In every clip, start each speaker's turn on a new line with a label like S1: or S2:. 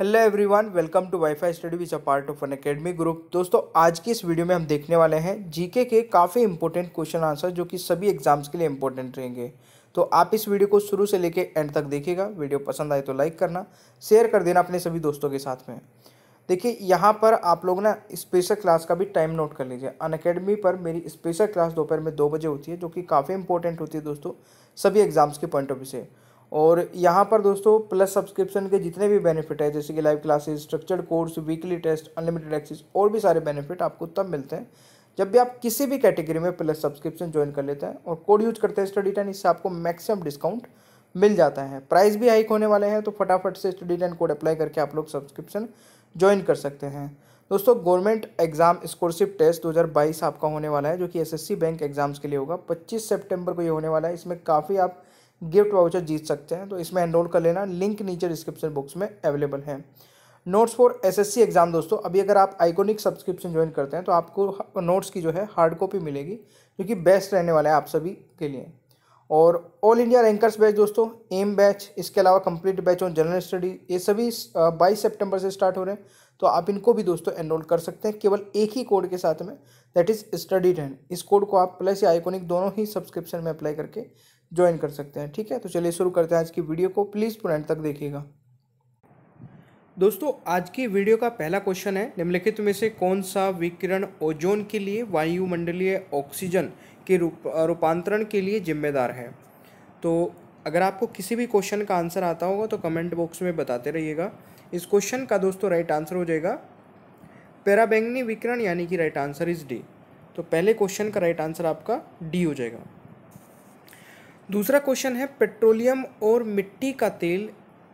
S1: hello everyone welcome to WiFi study which a part of an academy group दोस्तों आज की इस video में हम देखने वाले हैं जीके के काफ़ी इंपॉर्टेंट क्वेश्चन आंसर जो कि सभी एग्जाम्स के लिए इंपॉर्टेंट रहेंगे तो आप इस वीडियो को शुरू से लेकर एंड तक देखिएगा वीडियो पसंद आए तो लाइक करना शेयर कर देना अपने सभी दोस्तों के साथ में देखिए यहाँ पर आप लोग ना स्पेशल क्लास का भी टाइम नोट कर लीजिए अन अकेडमी पर मेरी स्पेशल क्लास दोपहर में दो बजे होती है जो कि काफ़ी इंपॉर्टेंट होती है दोस्तों सभी एग्जाम्स के पॉइंट ऑफ व्यू से और यहाँ पर दोस्तों प्लस सब्सक्रिप्शन के जितने भी बेनिफिट है जैसे कि live classes structured course weekly test unlimited access और भी सारे बेनिफिट आपको तब मिलते हैं जब भी आप किसी भी कैटेगरी में प्लस सब्सक्रिप्शन ज्वाइन कर लेते हैं और कोड यूज करते हैं स्टडी टेन इससे आपको मैक्सिमम डिस्काउंट मिल जाता है प्राइस भी हाइक होने वाले हैं तो फटाफट से स्टडी टेन कोड अप्लाई करके आप लोग सब्सक्रिप्शन ज्वाइन कर सकते हैं दोस्तों गवर्नमेंट एग्जाम स्कॉलरशिप टेस्ट 2022 आपका होने वाला है जो कि एसएससी बैंक एग्जाम्स के लिए होगा 25 सितंबर को ये होने वाला है इसमें काफ़ी आप गिफ्ट वाउचर जीत सकते हैं तो इसमें एनरोल कर लेना लिंक नीचे डिस्क्रिप्शन बॉक्स में अवेलेबल है नोट्स फॉर एसएससी एग्ज़ाम दोस्तों अभी अगर आप आइकोनिक सब्सक्रिप्शन ज्वाइन करते हैं तो आपको नोट्स की जो है हार्ड कॉपी मिलेगी जो कि बेस्ट रहने वाला है आप सभी के लिए और ऑल इंडिया रैंकर्स बैच दोस्तों एम बैच इसके अलावा complete batch on general study ये सभी बाईस सेप्टेम्बर से स्टार्ट हो रहे हैं तो आप इनको भी दोस्तों एनरोल कर सकते हैं केवल एक ही कोड के साथ में दैट इज़ स्टडी टेन इस कोड को आप प्लस या आइकोनिक दोनों ही सब्सक्रिप्शन में अप्लाई करके ज्वाइन कर सकते हैं ठीक है तो चलिए शुरू करते हैं आज की वीडियो को प्लीज़ पूरा तक देखिएगा दोस्तों आज की वीडियो का पहला क्वेश्चन है निम्नलिखित में से कौन सा विकिरण ओजोन के लिए वायुमंडलीय ऑक्सीजन के रूप रूपांतरण के लिए जिम्मेदार है तो अगर आपको किसी भी क्वेश्चन का आंसर आता होगा तो कमेंट बॉक्स में बताते रहिएगा इस क्वेश्चन का दोस्तों राइट आंसर हो जाएगा पैराबैंगनी विकिरण यानी कि राइट आंसर इज़ डी तो पहले क्वेश्चन का राइट आंसर आपका डी हो जाएगा दूसरा क्वेश्चन है पेट्रोलियम और मिट्टी का तेल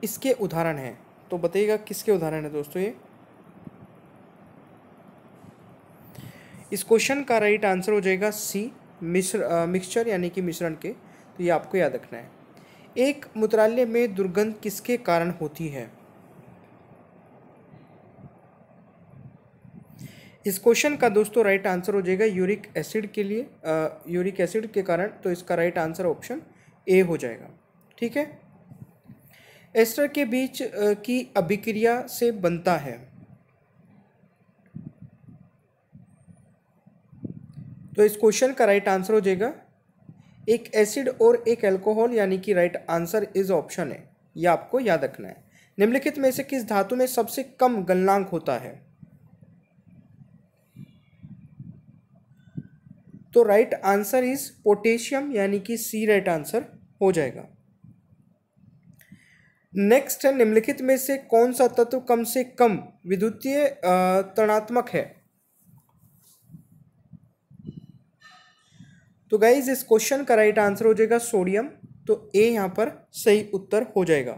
S1: इसके उदाहरण हैं तो बताइएगा किसके उदाहरण है दोस्तों ये इस क्वेश्चन का राइट आंसर हो जाएगा सी मिश्र मिक्सचर यानी कि मिश्रण के तो ये आपको याद रखना है एक मूत्रालय में दुर्गंध किसके कारण होती है इस क्वेश्चन का दोस्तों राइट आंसर हो जाएगा यूरिक एसिड के लिए आ, यूरिक एसिड के कारण तो इसका राइट आंसर ऑप्शन ए हो जाएगा ठीक है एस्टर के बीच की अभिक्रिया से बनता है तो इस क्वेश्चन का राइट आंसर हो जाएगा एक एसिड और एक अल्कोहल यानी कि राइट आंसर इज ऑप्शन है यह या आपको याद रखना है निम्नलिखित में से किस धातु में सबसे कम गलनांक होता है तो राइट आंसर इज पोटेशियम यानी कि सी राइट आंसर हो जाएगा नेक्स्ट है निम्नलिखित में से कौन सा तत्व कम से कम विद्युतीय तनात्मक है तो गाइज इस क्वेश्चन का राइट आंसर हो जाएगा सोडियम तो ए यहां पर सही उत्तर हो जाएगा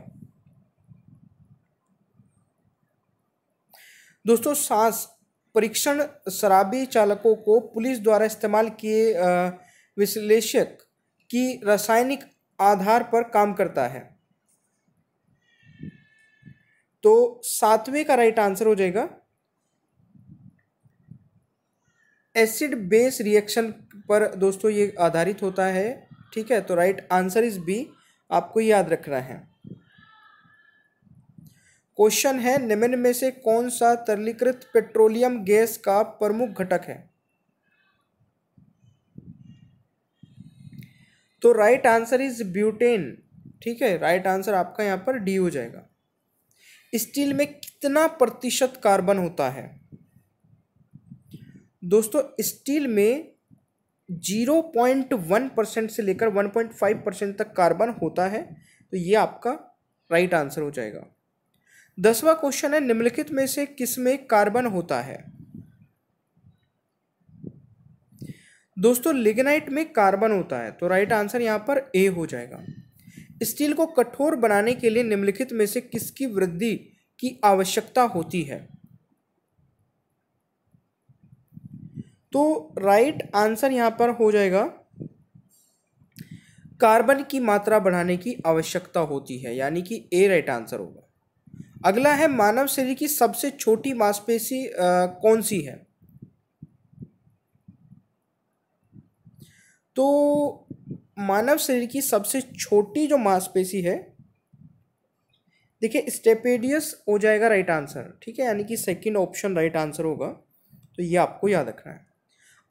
S1: दोस्तों सांस परीक्षण शराबी चालकों को पुलिस द्वारा इस्तेमाल किए विश्लेषक की रासायनिक आधार पर काम करता है तो सातवें का राइट आंसर हो जाएगा एसिड बेस रिएक्शन पर दोस्तों ये आधारित होता है ठीक है तो राइट आंसर इज बी आपको याद रखना है क्वेश्चन है निम्न में से कौन सा तरलीकृत पेट्रोलियम गैस का प्रमुख घटक है तो राइट आंसर इज ब्यूटेन ठीक है राइट आंसर आपका यहां पर डी हो जाएगा स्टील में कितना प्रतिशत कार्बन होता है दोस्तों स्टील में जीरो पॉइंट वन परसेंट से लेकर वन पॉइंट फाइव परसेंट तक कार्बन होता है तो ये आपका राइट आंसर हो जाएगा दसवां क्वेश्चन है निम्नलिखित में से किस में कार्बन होता है दोस्तों लिग्नाइट में कार्बन होता है तो राइट आंसर यहां पर ए हो जाएगा स्टील को कठोर बनाने के लिए निम्नलिखित में से किसकी वृद्धि की आवश्यकता होती है तो राइट आंसर यहां पर हो जाएगा कार्बन की मात्रा बढ़ाने की आवश्यकता होती है यानी कि ए राइट आंसर होगा अगला है मानव शरीर की सबसे छोटी मांसपेशी कौन सी है तो मानव शरीर की सबसे छोटी जो मांसपेशी है देखिए स्टेपेडियस हो जाएगा राइट आंसर ठीक है यानी कि सेकंड ऑप्शन राइट आंसर होगा तो ये आपको याद रखना है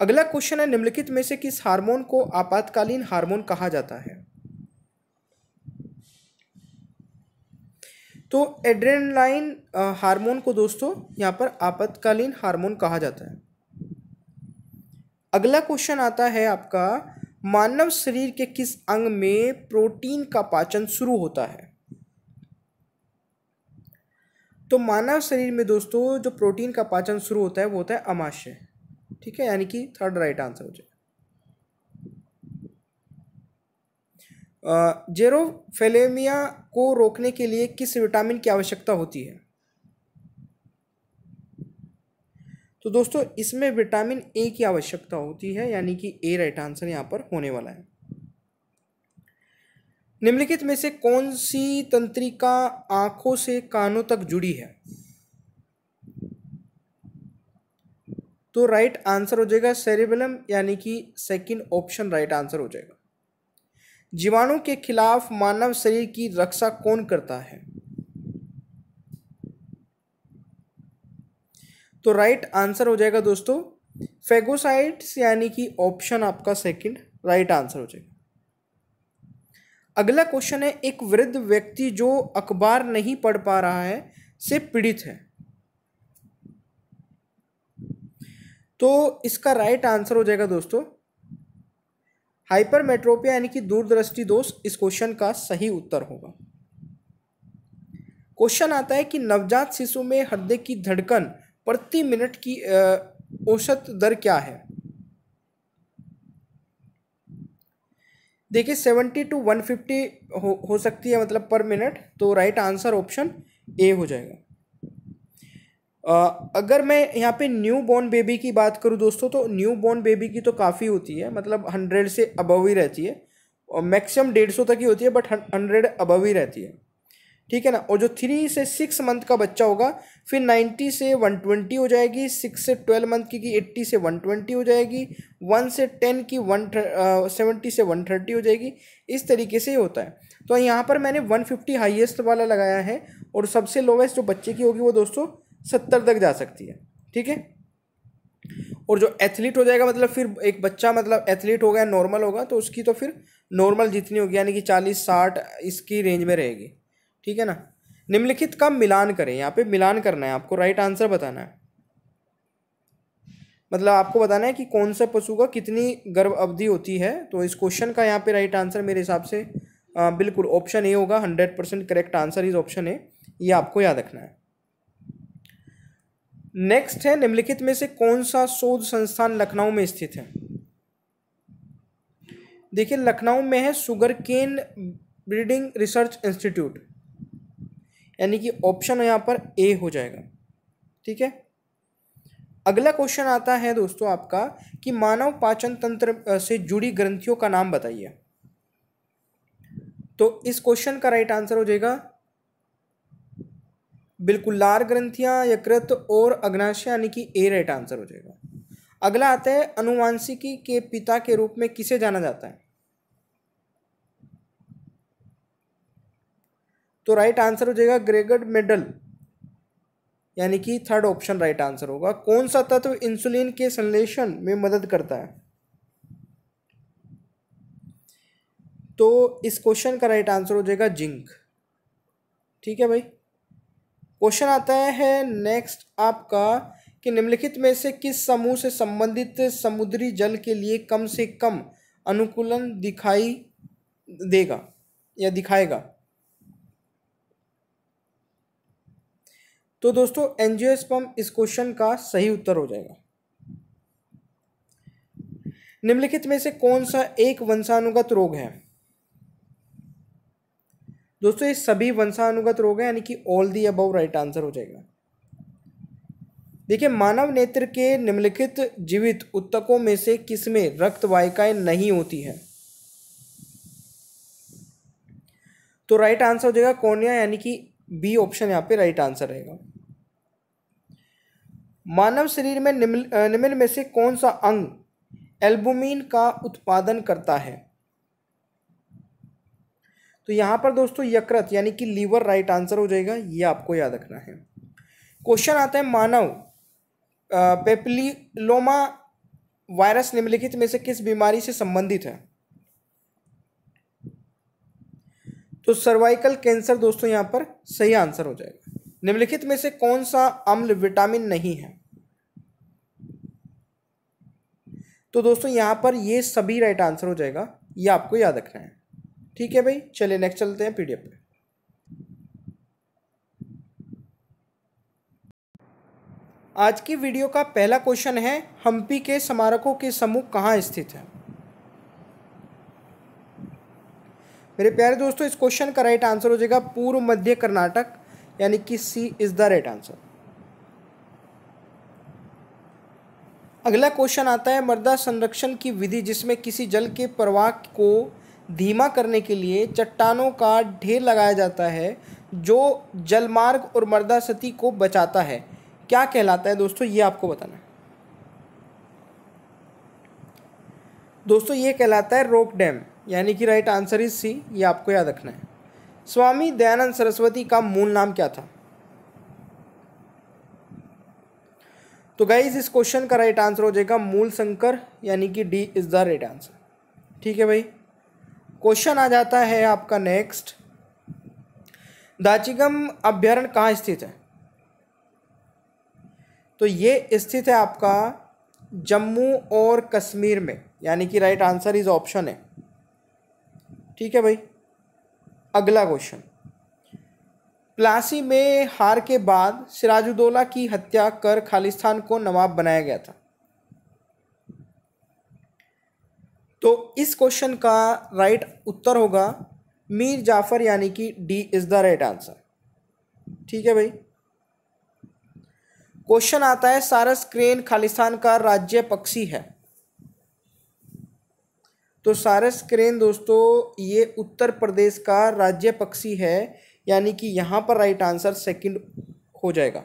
S1: अगला क्वेश्चन है निम्नलिखित में से किस हार्मोन को आपातकालीन हार्मोन कहा जाता है तो एड्रेनलाइन हार्मोन को दोस्तों यहाँ पर आपातकालीन हार्मोन कहा जाता है अगला क्वेश्चन आता है आपका मानव शरीर के किस अंग में प्रोटीन का पाचन शुरू होता है तो मानव शरीर में दोस्तों जो प्रोटीन का पाचन शुरू होता है वो होता है अमाशय ठीक है यानी कि थर्ड राइट आंसर हो जाएगा जेरोफेलेमिया को रोकने के लिए किस विटामिन की आवश्यकता होती है तो दोस्तों इसमें विटामिन ए की आवश्यकता होती है यानी कि ए राइट आंसर यहाँ पर होने वाला है निम्नलिखित में से कौन सी तंत्रिका आंखों से कानों तक जुड़ी है तो राइट आंसर हो जाएगा सेरेबलम यानी कि सेकंड ऑप्शन राइट आंसर हो जाएगा जीवाणु के खिलाफ मानव शरीर की रक्षा कौन करता है तो राइट आंसर हो जाएगा दोस्तों फेगोसाइट्स यानी कि ऑप्शन आपका सेकंड राइट आंसर हो जाएगा अगला क्वेश्चन है एक वृद्ध व्यक्ति जो अखबार नहीं पढ़ पा रहा है से पीड़ित है तो इसका राइट आंसर हो जाएगा दोस्तों हाइपरमेट्रोपिया यानी कि दूरदृष्टि दोष इस क्वेश्चन का सही उत्तर होगा क्वेश्चन आता है कि नवजात शिशु में हृदय की धड़कन प्रति मिनट की औसत दर क्या है देखिए सेवेंटी टू वन फिफ्टी हो सकती है मतलब पर मिनट तो राइट आंसर ऑप्शन ए हो जाएगा अगर मैं यहाँ पे न्यू बॉर्न बेबी की बात करूँ दोस्तों तो न्यू बॉर्न बेबी की तो काफ़ी होती है मतलब हंड्रेड से अबव ही रहती है और मैक्सिमम डेढ़ सौ तक ही होती है बट हंड्रेड अबव ही रहती है ठीक है ना और जो थ्री से सिक्स मंथ का बच्चा होगा फिर नाइन्टी से वन ट्वेंटी हो जाएगी सिक्स से ट्वेल्व मंथ की की एट्टी से वन ट्वेंटी हो जाएगी वन से टेन की वन सेवेंटी से वन थर्टी हो जाएगी इस तरीके से ही होता है तो यहाँ पर मैंने वन फिफ्टी हाइएस्ट वाला लगाया है और सबसे लोवेस्ट जो बच्चे की होगी वो दोस्तों सत्तर तक जा सकती है ठीक है और जो एथलीट हो जाएगा मतलब फिर एक बच्चा मतलब एथलीट होगा या नॉर्मल होगा तो उसकी तो फिर नॉर्मल जितनी होगी यानी कि चालीस साठ इसकी रेंज में रहेगी ठीक है ना निम्नलिखित का मिलान करें यहाँ पे मिलान करना है आपको राइट आंसर बताना है मतलब आपको बताना है कि कौन सा पशु का कितनी गर्भ अवधि होती है तो इस क्वेश्चन का यहाँ पे राइट आंसर मेरे हिसाब से बिल्कुल ऑप्शन ए होगा hundred percent correct answer is option A ये आपको याद रखना है नेक्स्ट है निम्नलिखित में से कौन सा शोध संस्थान लखनऊ में स्थित है देखिए लखनऊ में है sugar cane breeding research institute यानी कि ऑप्शन यहाँ पर ए हो जाएगा ठीक है अगला क्वेश्चन आता है दोस्तों आपका कि मानव पाचन तंत्र से जुड़ी ग्रंथियों का नाम बताइए तो इस क्वेश्चन का राइट आंसर हो जाएगा बिल्कुल लार ग्रंथियां यकृत और अग्नाशय यानी कि ए राइट आंसर हो जाएगा अगला आता है अनुवांशिकी के पिता के रूप में किसे जाना जाता है तो राइट आंसर हो जाएगा ग्रेगड मेडल यानी कि थर्ड ऑप्शन राइट आंसर होगा कौन सा तत्व इंसुलिन के संश्लेषण में मदद करता है तो इस क्वेश्चन का राइट आंसर हो जाएगा जिंक ठीक है भाई क्वेश्चन आता है नेक्स्ट आपका कि निम्नलिखित में से किस समूह से संबंधित समुद्री जल के लिए कम से कम अनुकूलन दिखाई देगा या दिखाएगा तो दोस्तों एंजियोस्पम इस क्वेश्चन का सही उत्तर हो जाएगा निम्नलिखित में से कौन सा एक वंशानुगत रोग है दोस्तों ये सभी वंशानुगत रोग हैं यानी कि all the above right answer हो जाएगा देखिए मानव नेत्र के निम्नलिखित जीवित उत्तकों में से किसमें रक्त वायिकाएं नहीं होती हैं तो राइट आंसर हो जाएगा कोर्निया यानी कि बी ऑप्शन यहाँ पे राइट आंसर रहेगा मानव शरीर में निम्न निम्न में से कौन सा अंग एल्बुमिन का उत्पादन करता है तो यहाँ पर दोस्तों यकृत यानी कि लीवर राइट आंसर हो जाएगा ये आपको याद रखना है क्वेश्चन आता है मानव पेपलिलोमा वायरस निम्नलिखित में से किस बीमारी से संबंधित है तो सर्वाइकल कैंसर दोस्तों यहाँ पर सही आंसर हो जाएगा निम्नलिखित में से कौन सा अम्ल विटामिन नहीं है तो दोस्तों यहाँ पर ये सभी राइट आंसर हो जाएगा ये आपको याद रखना है ठीक है भाई चलिए नेक्स्ट चलते हैं पीडीएफ पे आज की वीडियो का पहला क्वेश्चन है हम्पी के स्मारकों के समूह कहाँ स्थित है मेरे प्यारे दोस्तों इस क्वेश्चन का राइट आंसर हो जाएगा पूर्व मध्य कर्नाटक यानी कि C is the right answer अगला क्वेश्चन आता है मृदा संरक्षण की विधि जिसमें किसी जल के प्रवाह को धीमा करने के लिए चट्टानों का ढेर लगाया जाता है जो जलमार्ग और मर्दा सती को बचाता है क्या कहलाता है दोस्तों ये आपको बताना है दोस्तों ये कहलाता है रोक डैम यानी कि राइट आंसर इज सी ये आपको याद रखना है स्वामी दयानंद सरस्वती का मूल नाम क्या था तो गाइज इस क्वेश्चन का राइट आंसर हो जाएगा मूल शंकर यानी कि D is the right answer ठीक है भाई क्वेश्चन आ जाता है आपका नेक्स्ट दाचिगम अभ्यारण कहाँ स्थित है तो ये स्थित है आपका जम्मू और कश्मीर में यानी कि राइट आंसर इज ऑप्शन है ठीक है भाई अगला क्वेश्चन प्लासी में हार के बाद सिराजुद्दौला की हत्या कर खालिस्तान को नवाब बनाया गया था तो इस क्वेश्चन का राइट उत्तर होगा मीर जाफर यानी कि D is the right answer ठीक है भाई क्वेश्चन आता है सारस क्रेन खालिस्तान का राज्य पक्षी है तो सारस क्रेन दोस्तों ये उत्तर प्रदेश का राज्य पक्षी है यानी कि यहाँ पर राइट आंसर सेकंड हो जाएगा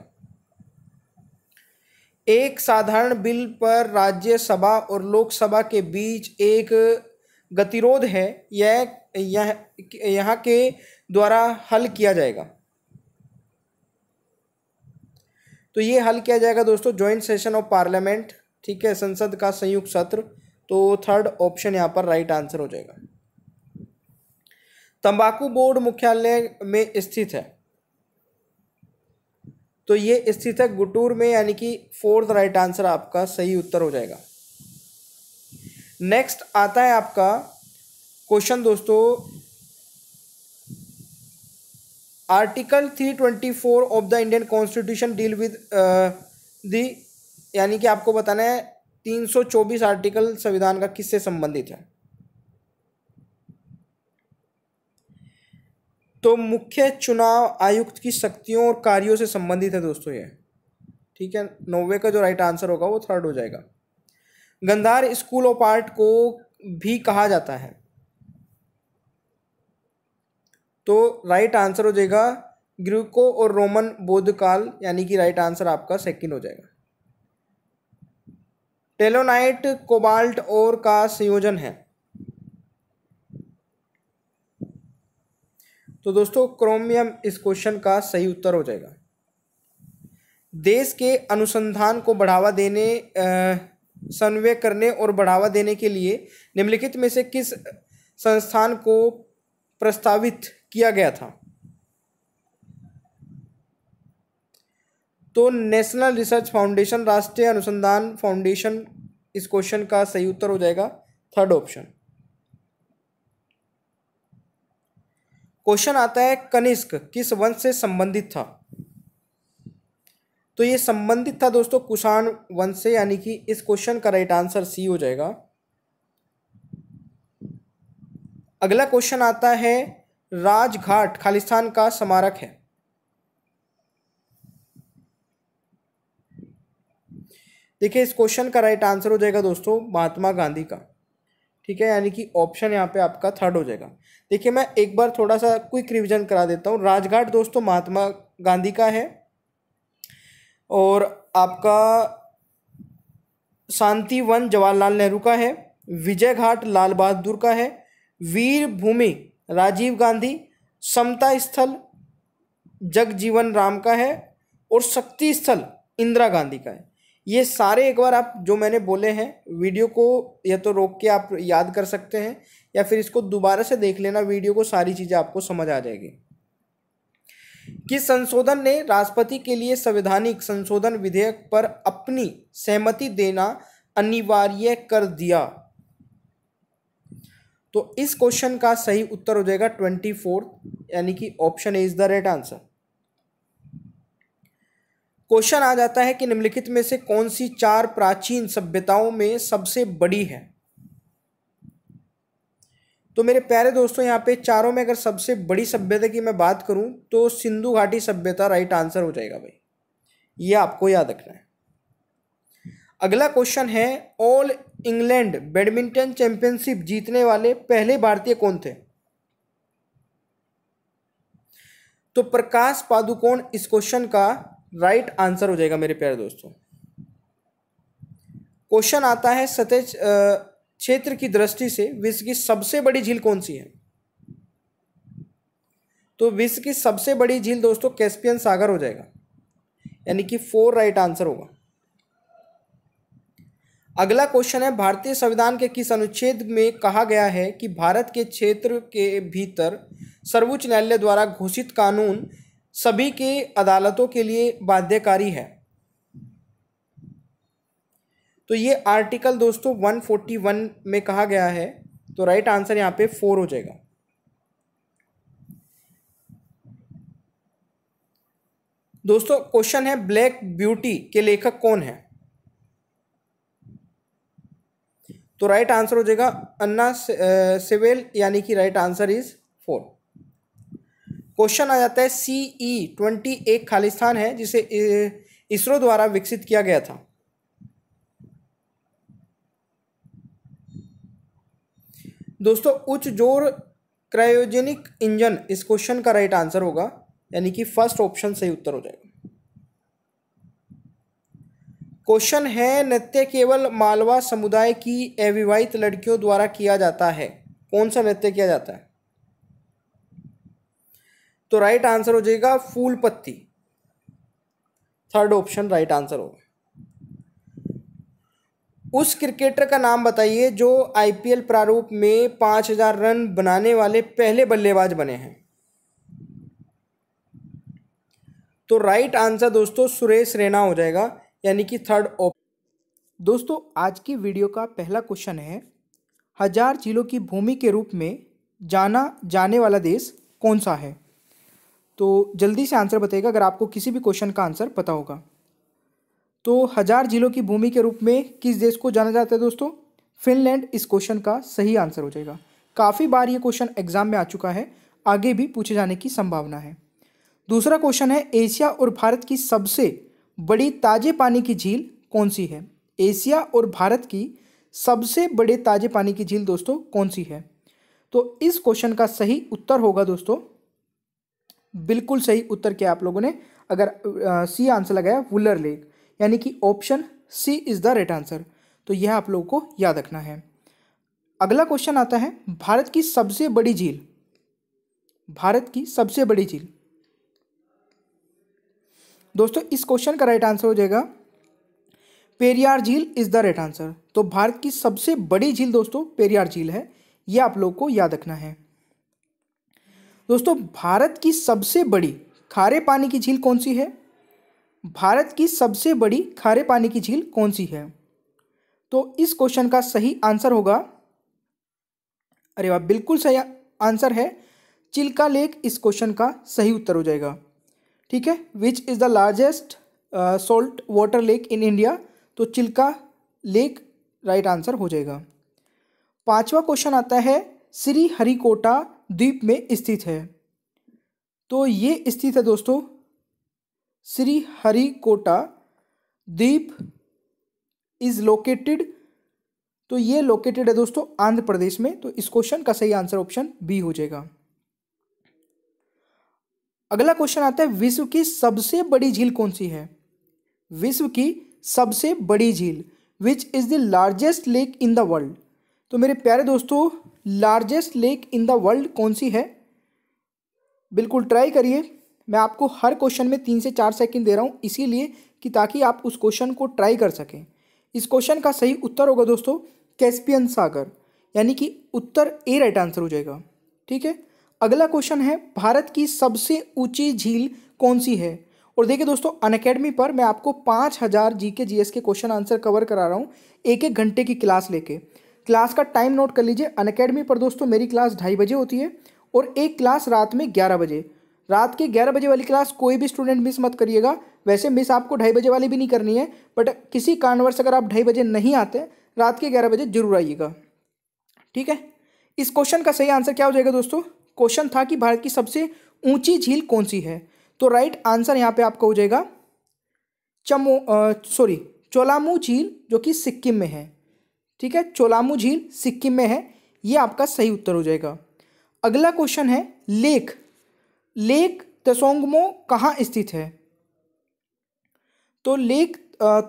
S1: एक साधारण बिल पर राज्यसभा और लोकसभा के बीच एक गतिरोध है यह यह यहाँ के द्वारा हल किया जाएगा तो ये हल किया जाएगा दोस्तों ज्वाइंट सेशन ऑफ पार्लियामेंट ठीक है संसद का संयुक्त सत्र तो थर्ड ऑप्शन यहाँ पर राइट आंसर हो जाएगा तंबाकू बोर्ड मुख्यालय में स्थित है तो ये स्थित है गुटूर में यानी कि फोर्थ राइट आंसर आपका सही उत्तर हो जाएगा नेक्स्ट आता है आपका क्वेश्चन दोस्तों article three twenty four of the Indian constitution deal with the यानी कि आपको बताना है तीन सौ चौबीस आर्टिकल संविधान का किससे संबंधित है तो मुख्य चुनाव आयुक्त की शक्तियों और कार्यों से संबंधित है दोस्तों ये ठीक है नौवे का जो राइट आंसर होगा वो थर्ड हो जाएगा गंधार स्कूल ऑफ आर्ट को भी कहा जाता है तो राइट आंसर हो जाएगा ग्रीको और रोमन बौद्ध काल यानी कि राइट आंसर आपका सेकंड हो जाएगा टेलोनाइट कोबाल्ट और का संयोजन है तो दोस्तों क्रोमियम इस क्वेश्चन का सही उत्तर हो जाएगा देश के अनुसंधान को बढ़ावा देने समन्वय करने और बढ़ावा देने के लिए निम्नलिखित में से किस संस्थान को प्रस्तावित किया गया था तो नेशनल रिसर्च फाउंडेशन राष्ट्रीय अनुसंधान फाउंडेशन इस क्वेश्चन का सही उत्तर हो जाएगा थर्ड ऑप्शन क्वेश्चन आता है कनिष्क किस वंश से संबंधित था तो ये संबंधित था दोस्तों कुषाण वंश से यानी कि इस क्वेश्चन का राइट आंसर सी हो जाएगा अगला क्वेश्चन आता है राजघाट खालिस्तान का स्मारक है देखिए इस क्वेश्चन का राइट आंसर हो जाएगा दोस्तों महात्मा गांधी का ठीक है यानी कि ऑप्शन यहाँ पे आपका थर्ड हो जाएगा देखिए मैं एक बार थोड़ा सा क्विक रिविजन करा देता हूँ राजघाट दोस्तों महात्मा गांधी का है और आपका शांति वन जवाहरलाल नेहरू का है विजय घाट लाल बहादुर का है वीर भूमि राजीव गांधी समता स्थल जगजीवन राम का है और शक्ति स्थल इंदिरा गांधी का है ये सारे एक बार आप जो मैंने बोले हैं वीडियो को या तो रोक के आप याद कर सकते हैं या फिर इसको दोबारा से देख लेना वीडियो को सारी चीज़ें आपको समझ आ जाएगी कि संशोधन ने राष्ट्रपति के लिए संवैधानिक संशोधन विधेयक पर अपनी सहमति देना अनिवार्य कर दिया तो इस क्वेश्चन का सही उत्तर हो जाएगा ट्वेंटी फोर्थ यानी कि option A is the right answer question आ जाता है कि निम्नलिखित में से कौन सी चार प्राचीन सभ्यताओं में सबसे बड़ी है तो मेरे प्यारे दोस्तों यहाँ पे चारों में अगर सबसे बड़ी सभ्यता की मैं बात करूँ तो सिंधु घाटी सभ्यता राइट आंसर हो जाएगा भाई ये आपको याद रखना है अगला क्वेश्चन है ऑल इंग्लैंड बैडमिंटन चैंपियनशिप जीतने वाले पहले भारतीय कौन थे तो प्रकाश पादुकोण इस क्वेश्चन का राइट आंसर हो जाएगा मेरे प्यारे दोस्तों क्वेश्चन आता है सतह क्षेत्र की दृष्टि से विश्व की सबसे बड़ी झील कौन सी है तो विश्व की सबसे बड़ी झील दोस्तों कैस्पियन सागर हो जाएगा यानी कि फोर राइट आंसर होगा अगला क्वेश्चन है भारतीय संविधान के किस अनुच्छेद में कहा गया है कि भारत के क्षेत्र के भीतर सर्वोच्च न्यायालय द्वारा घोषित कानून सभी के अदालतों के लिए बाध्यकारी है तो ये आर्टिकल दोस्तों 141 में कहा गया है तो राइट आंसर यहां पे फोर हो जाएगा दोस्तों क्वेश्चन है ब्लैक ब्यूटी के लेखक कौन है तो राइट आंसर हो जाएगा अन्ना सिवेल यानी कि right answer is four question आ जाता है सी ई e ट्वेंटी एक खालिस्तान है जिसे इसरो द्वारा विकसित किया गया था दोस्तों उच्च जोर क्रायोजेनिक इंजन इस क्वेश्चन का राइट आंसर होगा यानी कि फर्स्ट ऑप्शन सही उत्तर हो जाएगा क्वेश्चन है नृत्य केवल मालवा समुदाय की अविवाहित लड़कियों द्वारा किया जाता है कौन सा नृत्य किया जाता है तो राइट आंसर हो जाएगा फूल पत्ती थर्ड ऑप्शन राइट आंसर होगा उस क्रिकेटर का नाम बताइए जो आईपीएल प्रारूप में पांच हजार रन बनाने वाले पहले बल्लेबाज बने हैं तो राइट आंसर दोस्तों सुरेश रैना हो जाएगा यानी कि थर्ड ऑप्शन दोस्तों आज की वीडियो का पहला क्वेश्चन है हजार जिलों की भूमि के रूप में जाना जाने वाला देश कौन सा है तो जल्दी से आंसर बताइएगा अगर आपको किसी भी क्वेश्चन का आंसर पता होगा तो हजार जिलों की भूमि के रूप में किस देश को जाना जाता है दोस्तों फिनलैंड इस क्वेश्चन का सही आंसर हो जाएगा काफ़ी बार ये क्वेश्चन एग्जाम में आ चुका है आगे भी पूछे जाने की संभावना है दूसरा क्वेश्चन है एशिया और भारत की सबसे बड़ी ताजे पानी की झील कौन सी है एशिया और भारत की सबसे बड़े ताजे पानी की झील दोस्तों कौन सी है तो इस क्वेश्चन का सही उत्तर होगा दोस्तों बिल्कुल सही उत्तर किया आप लोगों ने अगर सी आंसर लगाया वुलर लेक यानी कि option C is the right answer तो यह आप लोगों को याद रखना है अगला क्वेश्चन आता है भारत की सबसे बड़ी झील भारत की सबसे बड़ी झील दोस्तों इस क्वेश्चन का राइट आंसर हो जाएगा पेरियार झील इज़ द राइट आंसर तो भारत की सबसे बड़ी झील दोस्तों पेरियार झील है यह आप लोगों को याद रखना है दोस्तों भारत की सबसे बड़ी खारे पानी की झील कौन सी है भारत की सबसे बड़ी खारे पानी की झील कौन सी है तो इस क्वेश्चन का सही आंसर होगा अरे वाह बिल्कुल सही आंसर है चिल्का लेक इस क्वेश्चन का सही उत्तर हो जाएगा ठीक है which is the largest salt water lake in India तो चिल्का लेक राइट आंसर हो जाएगा पांचवा क्वेश्चन आता है श्री हरिकोटा द्वीप में स्थित है तो ये स्थित है दोस्तों श्री हरिकोटा द्वीप इज लोकेटेड तो ये लोकेटेड है दोस्तों आंध्र प्रदेश में तो इस क्वेश्चन का सही आंसर ऑप्शन बी हो जाएगा अगला क्वेश्चन आता है विश्व की सबसे बड़ी झील कौन सी है विश्व की सबसे बड़ी झील which is the largest lake in the world तो मेरे प्यारे दोस्तों largest lake in the world कौन सी है बिल्कुल ट्राई करिए मैं आपको हर क्वेश्चन में तीन से चार सेकंड दे रहा हूँ इसीलिए कि ताकि आप उस क्वेश्चन को ट्राई कर सकें इस क्वेश्चन का सही उत्तर होगा दोस्तों कैस्पियन सागर यानी कि उत्तर ए राइट आंसर हो जाएगा ठीक है अगला क्वेश्चन है भारत की सबसे ऊंची झील कौन सी है और देखिए दोस्तों अनकेडमी पर मैं आपको पाँच हज़ार जी के जी के क्वेश्चन आंसर कवर करा रहा हूँ एक एक घंटे की क्लास लेके क्लास का टाइम नोट कर लीजिए अन अकेडमी पर दोस्तों मेरी क्लास ढाई बजे होती है और एक क्लास रात में ग्यारह बजे रात के ग्यारह बजे वाली क्लास कोई भी स्टूडेंट मिस मत करिएगा वैसे मिस आपको ढाई बजे वाली भी नहीं करनी है बट किसी कारणवश अगर आप ढाई बजे नहीं आते रात के ग्यारह बजे जरूर आइएगा ठीक है इस क्वेश्चन का सही आंसर क्या हो जाएगा दोस्तों क्वेश्चन था कि भारत की सबसे ऊंची झील कौन सी है तो राइट आंसर यहाँ पे आपका हो जाएगा चमो सॉरी चोलामू झील जो कि सिक्किम में है ठीक है चोलामू झील सिक्किम में है ये आपका सही उत्तर हो जाएगा अगला क्वेश्चन है लेक लेक तसोंगमो कहाँ स्थित है तो लेक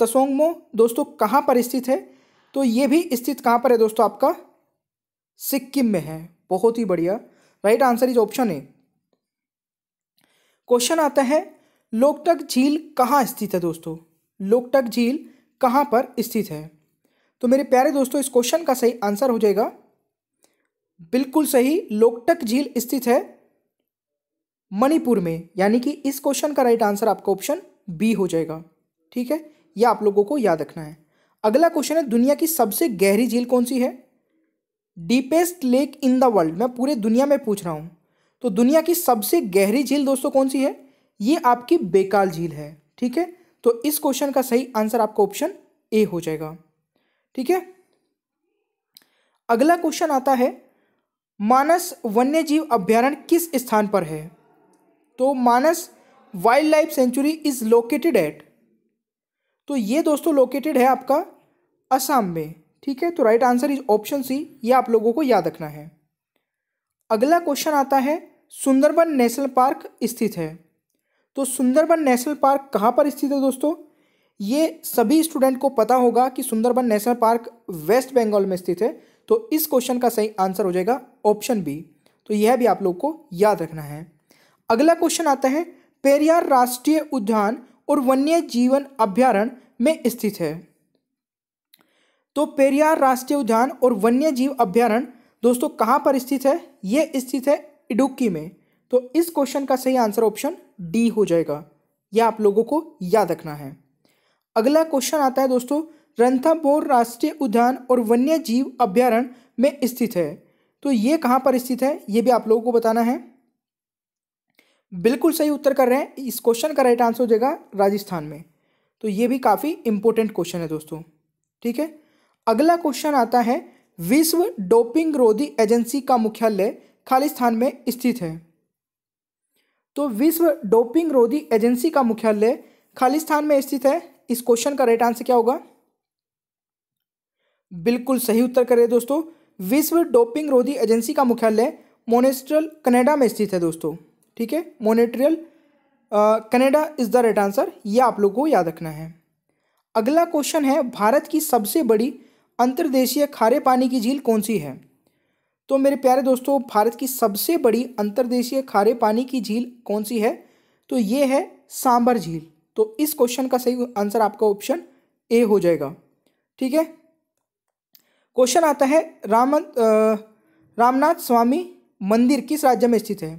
S1: तसोंगमो दोस्तों कहाँ पर स्थित है तो ये भी स्थित कहाँ पर है दोस्तों आपका सिक्किम में है बहुत ही बढ़िया right answer is option A question आता है लोकटक झील कहाँ स्थित है दोस्तों लोकटक झील कहाँ पर स्थित है तो मेरे प्यारे दोस्तों इस क्वेश्चन का सही आंसर हो जाएगा बिल्कुल सही लोकटक झील स्थित है मणिपुर में यानी कि इस क्वेश्चन का राइट आंसर आपका ऑप्शन बी हो जाएगा ठीक है यह आप लोगों को याद रखना है अगला क्वेश्चन है दुनिया की सबसे गहरी झील कौन सी है deepest lake in the world मैं पूरे दुनिया में पूछ रहा हूँ तो दुनिया की सबसे गहरी झील दोस्तों कौन सी है ये आपकी बेकाल झील है ठीक है तो इस क्वेश्चन का सही आंसर आपका ऑप्शन ए हो जाएगा ठीक है अगला क्वेश्चन आता है मानस वन्य जीव अभ्यारण्य किस स्थान पर है तो Manas wild life sanctuary is located at तो ये दोस्तों लोकेटेड है आपका असम में ठीक है तो right answer is option C ये आप लोगों को याद रखना है अगला क्वेश्चन आता है सुंदरबन नेशनल पार्क स्थित है तो सुंदरबन नेशनल पार्क कहाँ पर स्थित है दोस्तों ये सभी स्टूडेंट को पता होगा कि Sundarban national park West Bengal में स्थित है तो इस क्वेश्चन का सही आंसर हो जाएगा ऑप्शन बी तो यह भी आप लोग को याद रखना है अगला क्वेश्चन आता है पेरियार राष्ट्रीय उद्यान और वन्य जीवन अभ्यारण्य में स्थित है तो पेरियार राष्ट्रीय उद्यान और वन्य जीव अभ्यारण्य दोस्तों कहाँ पर स्थित है यह स्थित है इडुक्की में तो इस क्वेश्चन का सही आंसर ऑप्शन डी हो जाएगा यह आप लोगों को याद रखना है अगला क्वेश्चन आता है दोस्तों रंथाबोर राष्ट्रीय उद्यान और वन्य जीव अभ्यारण्य में स्थित है तो ये कहाँ पर स्थित है ये भी आप लोगों को बताना है बिल्कुल सही उत्तर कर रहे हैं इस क्वेश्चन का राइट आंसर हो जाएगा राजस्थान में तो ये भी काफ़ी इंपॉर्टेंट क्वेश्चन है दोस्तों ठीक है अगला क्वेश्चन आता है विश्व डोपिंग रोधी एजेंसी का मुख्यालय खालिस्तान में स्थित है तो विश्व डोपिंग रोधी एजेंसी का मुख्यालय खालिस्तान में स्थित है इस क्वेश्चन का राइट आंसर क्या होगा बिल्कुल सही उत्तर करें दोस्तों विश्व डोपिंग रोधी एजेंसी का मुख्यालय मोनेस्ट्रल कनाडा में स्थित है दोस्तों ठीक है Montreal Canada is the right answer यह आप लोगों को याद रखना है अगला क्वेश्चन है भारत की सबसे बड़ी अंतर्देशीय खारे पानी की झील कौन सी है तो मेरे प्यारे दोस्तों भारत की सबसे बड़ी अंतर्देशीय खारे पानी की झील कौन सी है तो ये है सांबर झील तो इस क्वेश्चन का सही आंसर आपका ऑप्शन ए हो जाएगा ठीक है क्वेश्चन आता है राम रामनाथ स्वामी मंदिर किस राज्य में स्थित है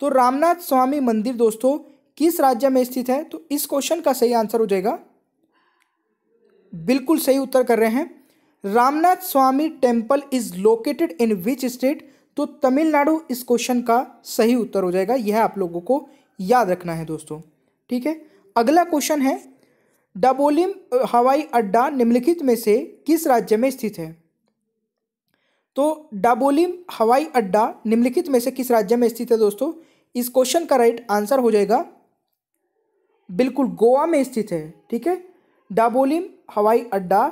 S1: तो रामनाथ स्वामी मंदिर दोस्तों किस राज्य में स्थित है तो इस क्वेश्चन का सही आंसर हो जाएगा बिल्कुल सही उत्तर कर रहे हैं Ramanatha Swamy temple is located in which state तो तमिलनाडु इस क्वेश्चन का सही उत्तर हो जाएगा यह आप लोगों को याद रखना है दोस्तों ठीक है अगला क्वेश्चन है डबोलिम हवाई अड्डा निम्नलिखित में से किस राज्य में स्थित है तो डाबोलिम हवाई अड्डा निम्नलिखित में से किस राज्य में स्थित है दोस्तों इस क्वेश्चन का राइट आंसर हो जाएगा बिल्कुल गोवा में स्थित है ठीक है डाबोलिम हवाई अड्डा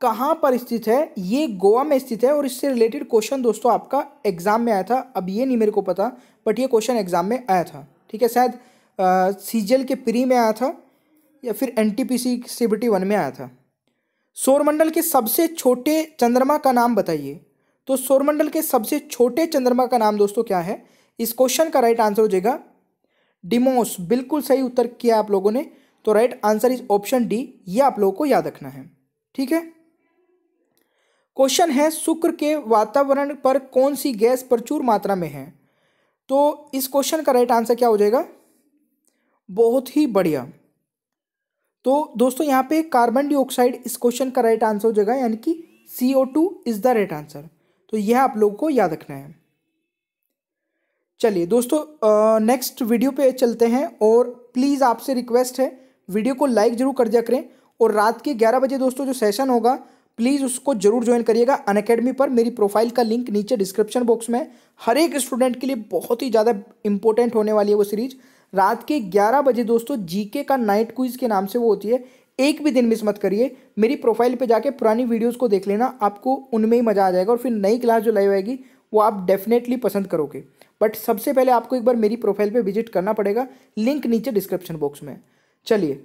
S1: कहाँ पर स्थित है ये गोवा में स्थित है और इससे रिलेटेड क्वेश्चन दोस्तों आपका एग्जाम में आया था अब ये नहीं मेरे को पता बट ये क्वेश्चन एग्जाम में आया था ठीक है शायद सीजल के प्री में आया था या फिर N T P C CBT one में आया था सौरमंडल के सबसे छोटे चंद्रमा का नाम बताइए तो सौरमंडल के सबसे छोटे चंद्रमा का नाम दोस्तों क्या है इस क्वेश्चन का राइट आंसर हो जाएगा डिमोस बिल्कुल सही उत्तर किया आप लोगों ने तो right answer is option D ये आप लोगों को याद रखना है ठीक है क्वेश्चन है शुक्र के वातावरण पर कौन सी गैस प्रचुर मात्रा में है तो इस क्वेश्चन का राइट आंसर क्या हो जाएगा बहुत ही बढ़िया तो दोस्तों यहाँ पे कार्बन डाइऑक्साइड इस क्वेश्चन का राइट आंसर हो जाएगा यानी कि C O two is the right answer तो यह आप लोगों को याद रखना है चलिए दोस्तों नेक्स्ट वीडियो पे चलते हैं और प्लीज़ आपसे रिक्वेस्ट है वीडियो को लाइक ज़रूर कर दिया करें और रात के ग्यारह बजे दोस्तों जो सेशन होगा प्लीज़ उसको जरूर ज्वाइन करिएगा अन अकेडमी पर मेरी प्रोफाइल का लिंक नीचे डिस्क्रिप्शन बॉक्स में हर एक स्टूडेंट के लिए बहुत ही ज़्यादा इंपॉर्टेंट होने वाली है वो सीरीज़ रात के ग्यारह बजे दोस्तों जीके का नाइट क्विज के नाम से वो होती है एक भी दिन मिस मत करिए मेरी प्रोफाइल पे जाके पुरानी वीडियोस को देख लेना आपको उनमें ही मज़ा आ जाएगा और फिर नई क्लास जो लाइव आएगी वो आप डेफिनेटली पसंद करोगे बट सबसे पहले आपको एक बार मेरी प्रोफाइल पे विजिट करना पड़ेगा लिंक नीचे डिस्क्रिप्शन बॉक्स में चलिए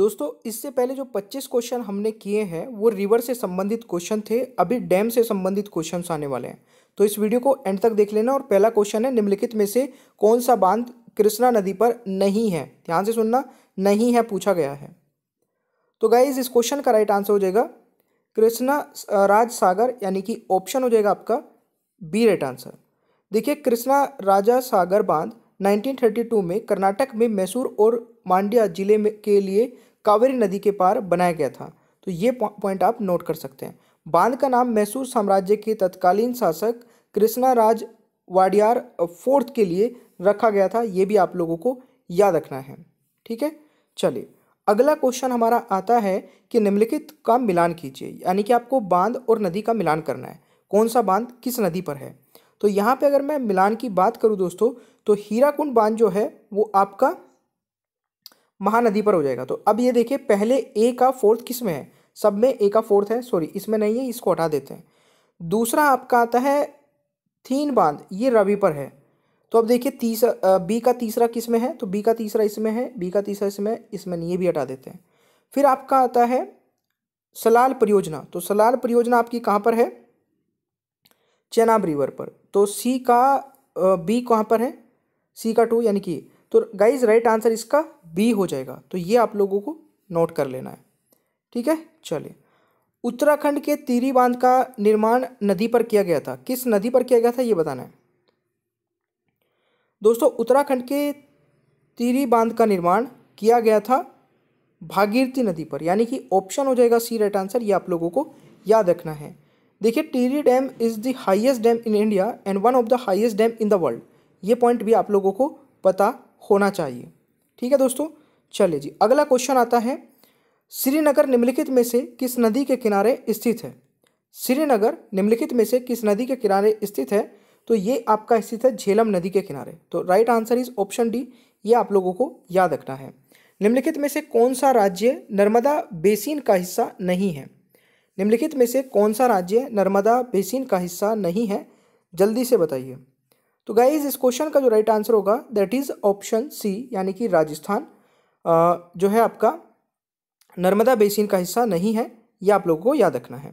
S1: दोस्तों इससे पहले जो 25 क्वेश्चन हमने किए हैं वो रिवर से संबंधित क्वेश्चन थे अभी डैम से संबंधित क्वेश्चन आने वाले हैं तो इस वीडियो को एंड तक देख लेना और पहला क्वेश्चन है निम्नलिखित में से कौन सा बांध कृष्णा नदी पर नहीं है ध्यान से सुनना नहीं है पूछा गया है तो गाइज इस क्वेश्चन का राइट आंसर हो जाएगा कृष्णा राज सागर यानी कि ऑप्शन हो जाएगा आपका बी राइट आंसर देखिए कृष्णा राजा सागर बांध 1932 में कर्नाटक में मैसूर और मांड्या जिले में के लिए कावेरी नदी के पार बनाया गया था तो ये पॉइंट आप नोट कर सकते हैं बांध का नाम मैसूर साम्राज्य के तत्कालीन शासक कृष्णाराज वाडियार फोर्थ के लिए रखा गया था ये भी आप लोगों को याद रखना है ठीक है चलिए अगला क्वेश्चन हमारा आता है कि निम्नलिखित का मिलान कीजिए यानी कि आपको बांध और नदी का मिलान करना है कौन सा बांध किस नदी पर है तो यहाँ पे अगर मैं मिलान की बात करूँ दोस्तों तो हीराकुंड बांध जो है वो आपका महानदी पर हो जाएगा तो अब ये देखिए पहले ए का फोर्थ किस में है सब में ए का फोर्थ है सॉरी इसमें नहीं है इसको हटा देते हैं दूसरा आपका आता है थीन बांध ये रवि पर है तो अब देखिए तीसरा बी का तीसरा किस में है तो बी का तीसरा इसमें है बी का तीसरा इसमें इसमें नहीं ये भी हटा देते हैं फिर आपका आता है सलाल परियोजना तो सलाल परियोजना आपकी कहाँ पर है चेनाब रिवर पर तो सी का बी कहाँ पर है सी का टू यानी कि तो गाइज राइट आंसर इसका बी हो जाएगा तो ये आप लोगों को नोट कर लेना है ठीक है चले उत्तराखंड के तीरी बांध का निर्माण नदी पर किया गया था किस नदी पर किया गया था ये बताना है दोस्तों उत्तराखंड के तीरी बांध का निर्माण किया गया था भागीरथी नदी पर यानी कि ऑप्शन हो जाएगा सी राइट आंसर ये आप लोगों को याद रखना है देखिए Tehri dam is the highest dam in India and one of the highest dam in the world ये पॉइंट भी आप लोगों को पता होना चाहिए ठीक है दोस्तों चलिए जी अगला क्वेश्चन आता है श्रीनगर निम्नलिखित में से किस नदी के किनारे स्थित है श्रीनगर निम्नलिखित में से किस नदी के किनारे स्थित है तो ये आपका स्थित है झेलम नदी के किनारे तो right answer is option D ये आप लोगों को याद रखना है निम्नलिखित में से कौन सा राज्य नर्मदा बेसिन का हिस्सा नहीं है निम्नलिखित में से कौन सा राज्य नर्मदा बेसिन का हिस्सा नहीं है जल्दी से बताइए तो गाइज इस क्वेश्चन का जो राइट आंसर होगा दैट इज़ ऑप्शन सी यानी कि राजस्थान जो है आपका नर्मदा बेसिन का हिस्सा नहीं है यह आप लोगों को याद रखना है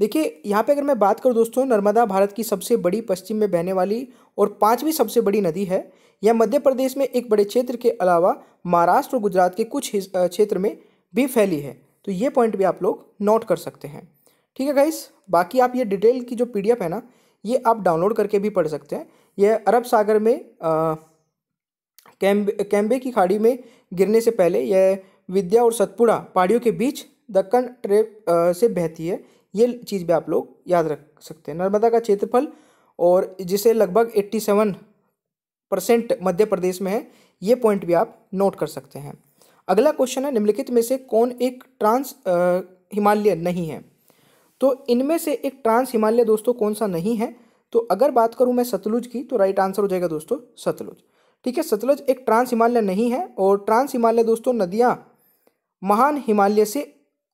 S1: देखिए यहाँ पे अगर मैं बात करूँ दोस्तों नर्मदा भारत की सबसे बड़ी पश्चिम में बहने वाली और पाँचवीं सबसे बड़ी नदी है यह मध्य प्रदेश में एक बड़े क्षेत्र के अलावा महाराष्ट्र और गुजरात के कुछ क्षेत्र में भी फैली है तो ये पॉइंट भी आप लोग नोट कर सकते हैं ठीक है गाइस बाकी आप ये डिटेल की जो पी है ना ये आप डाउनलोड करके भी पढ़ सकते हैं यह अरब सागर में कैम्बे कैम्बे की खाड़ी में गिरने से पहले यह विद्या और सतपुड़ा पहाड़ियों के बीच दक्कन ट्रेप से बहती है ये चीज़ भी आप लोग याद रख सकते हैं नर्मदा का क्षेत्रफल और जिसे लगभग eighty seven percent Madhya Pradesh में है ये पॉइंट भी आप नोट कर सकते हैं अगला क्वेश्चन है निम्नलिखित में से कौन एक ट्रांस हिमालय नहीं है तो इनमें से एक ट्रांस हिमालय दोस्तों कौन सा नहीं है तो अगर बात करूँ मैं सतलुज की तो राइट आंसर हो जाएगा दोस्तों सतलुज ठीक है सतलुज एक ट्रांस हिमालय नहीं है और ट्रांस हिमालय दोस्तों नदियाँ महान हिमालय से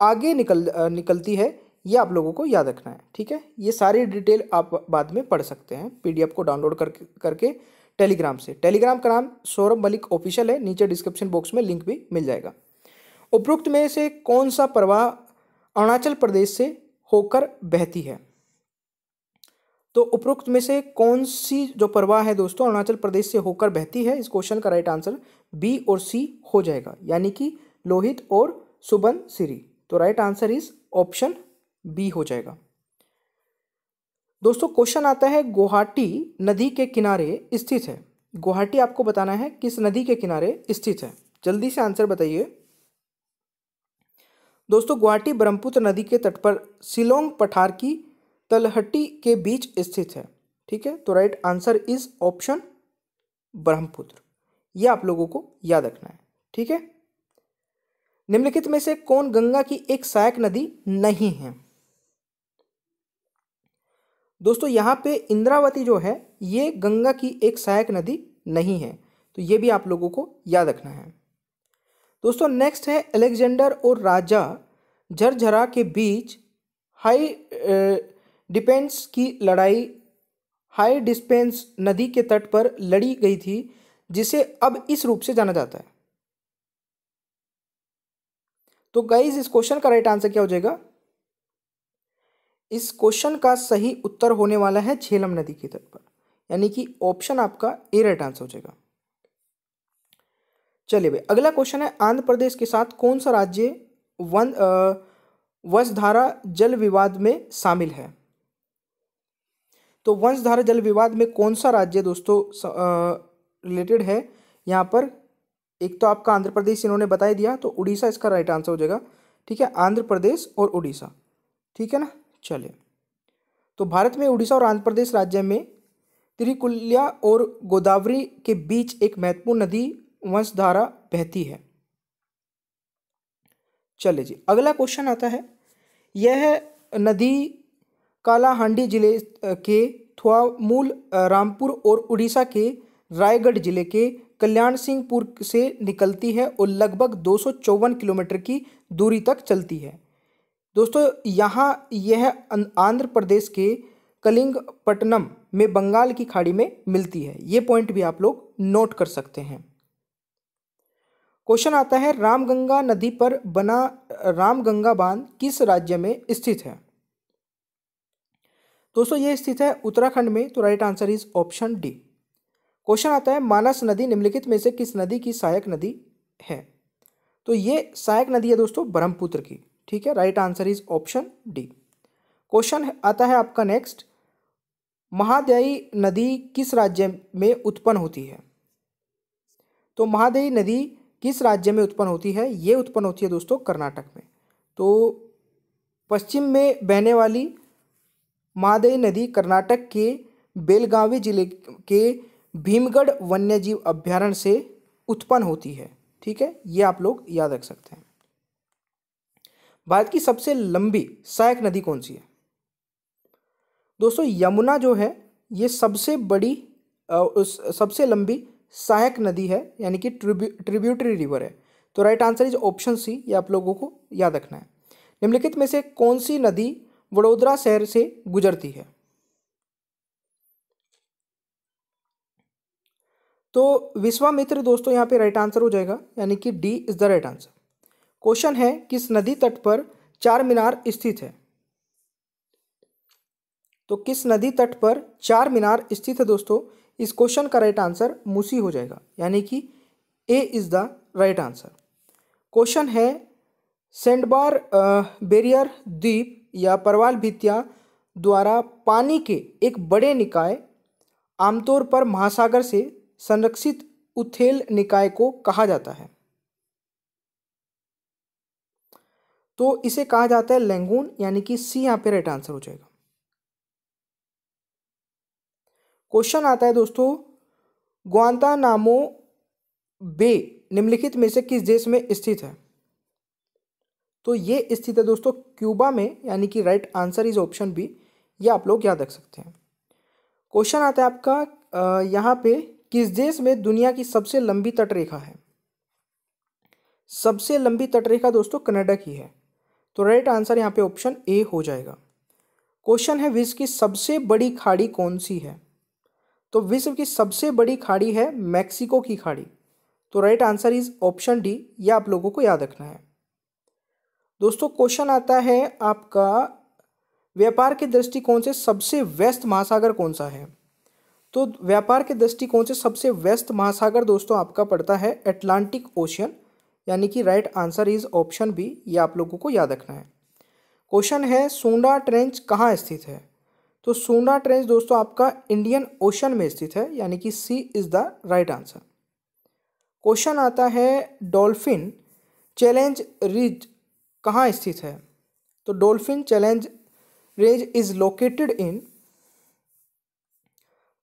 S1: आगे निकल निकलती है ये आप लोगों को याद रखना है ठीक है ये सारी डिटेल आप बाद में पढ़ सकते हैं पीडीएफ को डाउनलोड कर करके टेलीग्राम से टेलीग्राम का नाम सौरभ मलिक ऑफिशियल है नीचे डिस्क्रिप्शन बॉक्स में लिंक भी मिल जाएगा उपरोक्त में से कौन सा प्रवाह अरुणाचल प्रदेश से होकर बहती है तो उपरोक्त में से कौन सी जो प्रवाह है दोस्तों अरुणाचल प्रदेश से होकर बहती है इस क्वेश्चन का राइट आंसर बी और सी हो जाएगा यानी कि लोहित और सुबन सिरी तो right answer is option B हो जाएगा दोस्तों क्वेश्चन आता है गुवाहाटी नदी के किनारे स्थित है गुवाहाटी आपको बताना है किस नदी के किनारे स्थित है जल्दी से आंसर बताइए दोस्तों गुवाहाटी ब्रह्मपुत्र नदी के तट पर सिलोंग पठार की तलहटी के बीच स्थित है ठीक है तो right answer is option Brahmaputra यह आप लोगों को याद रखना है ठीक है निम्नलिखित में से कौन गंगा की एक सहायक नदी नहीं है दोस्तों यहाँ पे इंद्रावती जो है ये गंगा की एक सहायक नदी नहीं है तो ये भी आप लोगों को याद रखना है दोस्तों नेक्स्ट है अलेक्जेंडर और राजा झरझरा के बीच हाई डिपेंस की लड़ाई हाई डिस्पेंस नदी के तट पर लड़ी गई थी जिसे अब इस रूप से जाना जाता है तो गाइज इस क्वेश्चन का राइट आंसर क्या हो जाएगा इस क्वेश्चन का सही उत्तर होने वाला है झेलम नदी के तट पर यानी कि ऑप्शन आपका ए राइट आंसर हो जाएगा चलिए भाई अगला क्वेश्चन है आंध्र प्रदेश के साथ कौन सा राज्य वन वंशधारा जल विवाद में शामिल है तो वंशधारा जल विवाद में कौन सा राज्य दोस्तों रिलेटेड है यहाँ पर एक तो आपका आंध्र प्रदेश इन्होंने बता ही दिया तो उड़ीसा इसका राइट आंसर हो जाएगा ठीक है आंध्र प्रदेश और उड़ीसा ठीक है ना चले तो भारत में उड़ीसा और आंध्र प्रदेश राज्य में त्रिकुल्या और गोदावरी के बीच एक महत्वपूर्ण नदी वंशधारा बहती है चले जी अगला क्वेश्चन आता है यह नदी कालाहांडी जिले के थुआमूल रामपुर और उड़ीसा के रायगढ़ जिले के कल्याण सिंहपुर से निकलती है और लगभग दो किलोमीटर की दूरी तक चलती है दोस्तों यहाँ यह अं-, आंध्र प्रदेश के कलिंगपट्टनम में बंगाल की खाड़ी में मिलती है ये पॉइंट भी आप लोग नोट कर सकते हैं क्वेश्चन आता है रामगंगा नदी पर बना रामगंगा बांध किस राज्य में स्थित है दोस्तों ये स्थित है उत्तराखंड में तो right answer is option D question आता है मानस नदी निम्नलिखित में से किस नदी की सहायक नदी है तो ये सहायक नदी है दोस्तों ब्रह्मपुत्र की ठीक है right answer is option D question आता है आपका नेक्स्ट महादेई नदी किस राज्य में उत्पन्न होती है तो महादेई नदी किस राज्य में उत्पन्न होती है ये उत्पन्न होती है दोस्तों कर्नाटक में तो पश्चिम में बहने वाली महादयी नदी कर्नाटक के बेलगावी जिले के भीमगढ़ वन्यजीव अभ्यारण्य से उत्पन्न होती है ठीक है ये आप लोग याद रख सकते हैं भारत की सबसे लंबी सहायक नदी कौन सी है दोस्तों यमुना जो है ये सबसे बड़ी उस सबसे लंबी सहायक नदी है यानी कि ट्रिब्यू ट्रिब्यूटरी रिवर है तो right answer is option C ये आप लोगों को याद रखना है निम्नलिखित में से कौन सी नदी वडोदरा शहर से गुजरती है तो विश्वामित्र दोस्तों यहाँ पे राइट आंसर हो जाएगा यानी कि D is the right answer question है किस नदी तट पर चार मीनार स्थित है तो किस नदी तट पर चार मीनार स्थित है दोस्तों इस क्वेश्चन का राइट आंसर मूसी हो जाएगा यानी कि A is the right answer question है सेंडबार बेरियर द्वीप या परवाल भित्तिया द्वारा पानी के एक बड़े निकाय आमतौर पर महासागर से संरक्षित उथेल निकाय को कहा जाता है तो इसे कहा जाता है लैंगून यानी कि सी यहाँ पे राइट आंसर हो जाएगा क्वेश्चन आता है दोस्तों ग्वांता नामो बे निम्नलिखित में से किस देश में स्थित है तो ये स्थित है दोस्तों क्यूबा में यानी कि right answer is option B ये आप लोग याद रख सकते हैं क्वेश्चन आता है आपका यहाँ पे किस देश में दुनिया की सबसे लंबी तटरेखा है सबसे लंबी तटरेखा दोस्तों कनाडा की है तो राइट आंसर यहाँ पे ऑप्शन ए हो जाएगा क्वेश्चन है विश्व की सबसे बड़ी खाड़ी कौन सी है तो विश्व की सबसे बड़ी खाड़ी है मैक्सिको की खाड़ी तो right answer is option D यह आप लोगों को याद रखना है दोस्तों क्वेश्चन आता है आपका व्यापार के दृष्टिकोण से सबसे व्यस्त महासागर कौन सा है तो व्यापार के दृष्टिकोण से सबसे व्यस्त महासागर दोस्तों आपका पड़ता है अटलांटिक ओशियन यानी कि right answer is option B ये आप लोगों को याद रखना है क्वेश्चन है सोंडा ट्रेंच कहाँ स्थित है तो सोंडा ट्रेंच दोस्तों आपका इंडियन ओशन में स्थित है यानी कि C is the right answer question आता है डॉल्फिन चैलेंज रिज कहाँ स्थित है तो dolphin challenge ridge is located in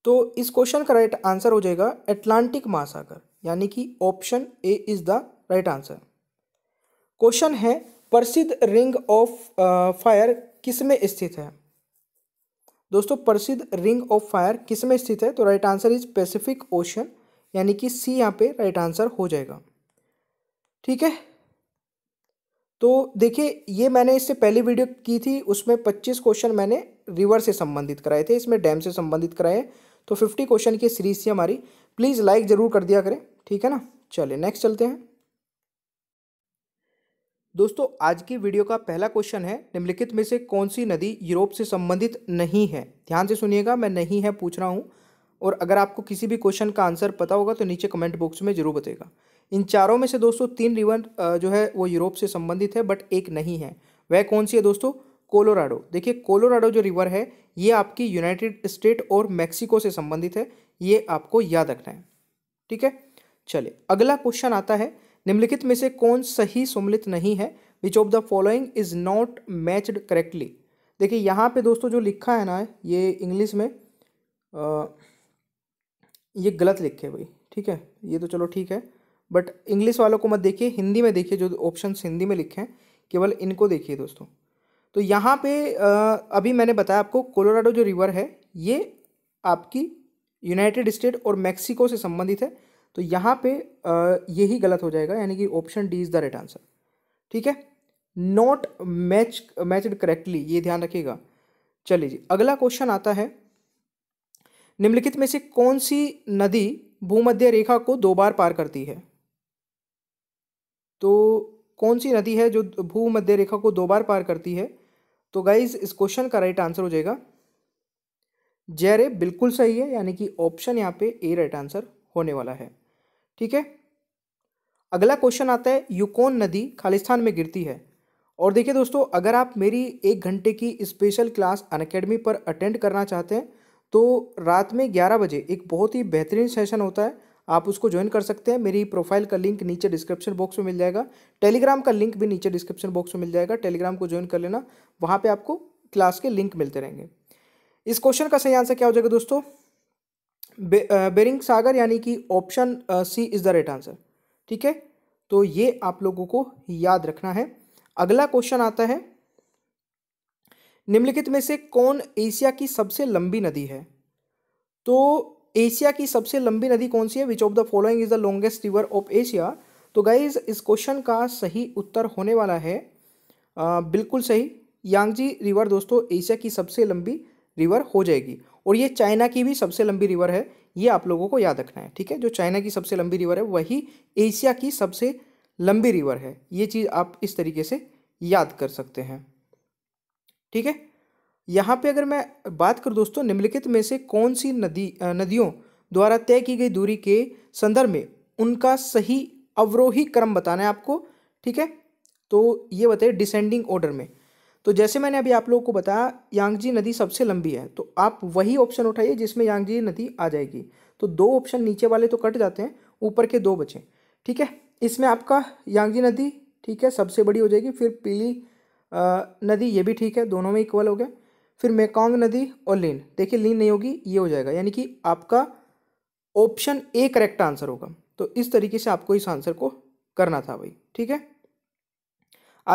S1: तो इस क्वेश्चन का राइट आंसर हो जाएगा अटलांटिक महासागर यानी कि option A is the right answer question है प्रसिद्ध रिंग ऑफ फायर किस में स्थित है दोस्तों प्रसिद्ध रिंग ऑफ फायर किस में स्थित है तो right answer is Pacific ocean यानी कि सी यहाँ पे राइट आंसर हो जाएगा ठीक है तो देखिए ये मैंने इससे पहली वीडियो की थी उसमें पच्चीस क्वेश्चन मैंने रिवर से संबंधित कराए थे इसमें डैम से संबंधित कराए हैं तो फिफ्टी क्वेश्चन की सीरीज थी हमारी प्लीज़ लाइक ज़रूर कर दिया करें ठीक है ना चलिए नेक्स्ट चलते हैं दोस्तों आज की वीडियो का पहला क्वेश्चन है निम्नलिखित में से कौन सी नदी यूरोप से संबंधित नहीं है ध्यान से सुनिएगा मैं नहीं है पूछ रहा हूँ और अगर आपको किसी भी क्वेश्चन का आंसर पता होगा तो नीचे कमेंट बॉक्स में जरूर बताएगा इन चारों में से दोस्तों तीन रिवर जो है वो यूरोप से संबंधित है बट एक नहीं है वह कौन सी है दोस्तों कोलोराडो देखिए कोलोराडो जो रिवर है ये आपकी यूनाइटेड स्टेट और मैक्सिको से संबंधित है ये आपको याद रखना है ठीक है चलिए अगला क्वेश्चन आता है निम्नलिखित में से कौन सही सुमिलित नहीं है which of the following is not matched correctly देखिए यहाँ पे दोस्तों जो लिखा है ना ये इंग्लिश में आ, ये गलत लिखे है भाई ठीक है ये तो चलो ठीक है बट इंग्लिश वालों को मत देखिए हिंदी में देखिए जो ऑप्शन हिंदी में लिखे हैं केवल इनको देखिए दोस्तों तो यहाँ पे अभी मैंने बताया आपको कोलोराडो जो रिवर है ये आपकी यूनाइटेड स्टेट और मैक्सिको से संबंधित है तो यहाँ पे यही गलत हो जाएगा यानी कि option D is the right answer ठीक है नॉट मैच मैचड करेक्टली ये ध्यान रखिएगा चलिए जी अगला क्वेश्चन आता है निम्नलिखित में से कौन सी नदी भूमध्य रेखा को दो बार पार करती है तो कौन सी नदी है जो भूमध्य रेखा को दो बार पार करती है तो गाइज इस क्वेश्चन का राइट आंसर हो जाएगा जेरे बिल्कुल सही है यानी कि ऑप्शन यहाँ पे ए राइट आंसर होने वाला है ठीक है अगला क्वेश्चन आता है यूकोन नदी खालिस्तान में गिरती है और देखिए दोस्तों अगर आप मेरी एक घंटे की स्पेशल क्लास अनकेडमी पर अटेंड करना चाहते हैं तो रात में ग्यारह बजे एक बहुत ही बेहतरीन सेशन होता है आप उसको ज्वाइन कर सकते हैं मेरी प्रोफाइल का लिंक नीचे डिस्क्रिप्शन बॉक्स में मिल जाएगा टेलीग्राम का लिंक भी नीचे डिस्क्रिप्शन बॉक्स में मिल जाएगा टेलीग्राम को ज्वाइन कर लेना वहाँ पर आपको क्लास के लिंक मिलते रहेंगे इस क्वेश्चन का सही आंसर क्या हो जाएगा दोस्तों बे, बेरिंग सागर यानी कि option C is the right answer ठीक है तो ये आप लोगों को याद रखना है अगला क्वेश्चन आता है निम्नलिखित में से कौन एशिया की सबसे लंबी नदी है तो एशिया की सबसे लंबी नदी कौन सी है which of the following is the longest river of Asia तो गाइज इस क्वेश्चन का सही उत्तर होने वाला है आ, बिल्कुल सही यांगजी रिवर दोस्तों एशिया की सबसे लंबी रिवर हो जाएगी और ये चाइना की भी सबसे लंबी रिवर है ये आप लोगों को याद रखना है ठीक है जो चाइना की सबसे लंबी रिवर है वही एशिया की सबसे लंबी रिवर है ये चीज़ आप इस तरीके से याद कर सकते हैं ठीक है यहाँ पे अगर मैं बात करूँ दोस्तों निम्नलिखित में से कौन सी नदी नदियों द्वारा तय की गई दूरी के संदर्भ में उनका सही अवरोही क्रम बताना है आपको ठीक है तो ये बताइए डिसेंडिंग ऑर्डर में तो जैसे मैंने अभी आप लोगों को बताया यांगजी नदी सबसे लंबी है तो आप वही ऑप्शन उठाइए जिसमें यांगजी नदी आ जाएगी तो दो ऑप्शन नीचे वाले तो कट जाते हैं ऊपर के दो बचे ठीक है इसमें आपका यांगजी नदी ठीक है सबसे बड़ी हो जाएगी फिर पीली नदी ये भी ठीक है दोनों में इक्वल हो गया फिर मेकोंग नदी और लीन देखिए लीन नहीं होगी ये हो जाएगा यानी कि आपका ऑप्शन ए करेक्ट आंसर होगा तो इस तरीके से आपको इस आंसर को करना था भाई ठीक है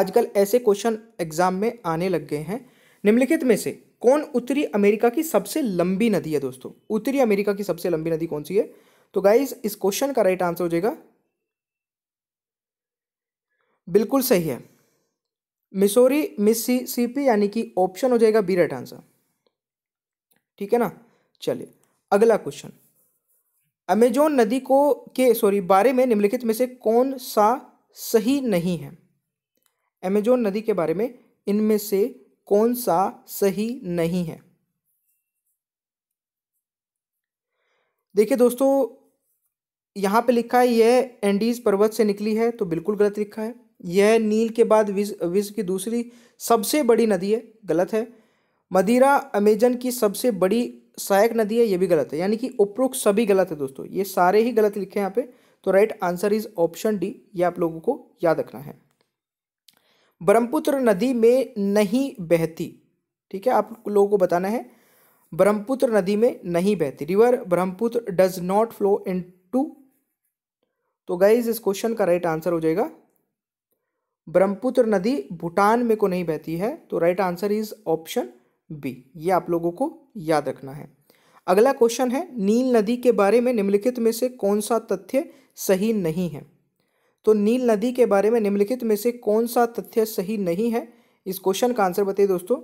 S1: आजकल ऐसे क्वेश्चन एग्जाम में आने लग गए हैं निम्नलिखित में से कौन उत्तरी अमेरिका की सबसे लंबी नदी है दोस्तों उत्तरी अमेरिका की सबसे लंबी नदी कौन सी है तो गाइज इस क्वेश्चन का राइट आंसर हो जाएगा बिल्कुल सही है मिसोरी मिसिसिपी यानी कि ऑप्शन हो जाएगा बी राइट आंसर ठीक है ना चलिए अगला क्वेश्चन अमेजोन नदी को के सॉरी बारे में निम्नलिखित में से कौन सा सही नहीं है अमेजोन नदी के बारे में इनमें से कौन सा सही नहीं है देखिए दोस्तों यहां पे लिखा है यह एंडीज पर्वत से निकली है तो बिल्कुल गलत लिखा है यह नील के बाद विश्व की दूसरी सबसे बड़ी नदी है गलत है मदिरा अमेजन की सबसे बड़ी सहायक नदी है यह भी गलत है यानी कि उपरोक्त सभी गलत है दोस्तों ये सारे ही गलत लिखे हैं यहाँ पे तो right answer is option D ये आप लोगों को याद रखना है ब्रह्मपुत्र नदी में नहीं बहती ठीक है आप लोगों को बताना है ब्रह्मपुत्र नदी में नहीं बहती river Brahmaputra does not flow into तो गाइज इस क्वेश्चन का राइट आंसर हो जाएगा ब्रह्मपुत्र नदी भूटान में को नहीं बहती है तो right answer is option B ये आप लोगों को याद रखना है अगला क्वेश्चन है नील नदी के बारे में निम्नलिखित में से कौन सा तथ्य सही नहीं है तो नील नदी के बारे में निम्नलिखित में से कौन सा तथ्य सही नहीं है इस क्वेश्चन का आंसर बताइए दोस्तों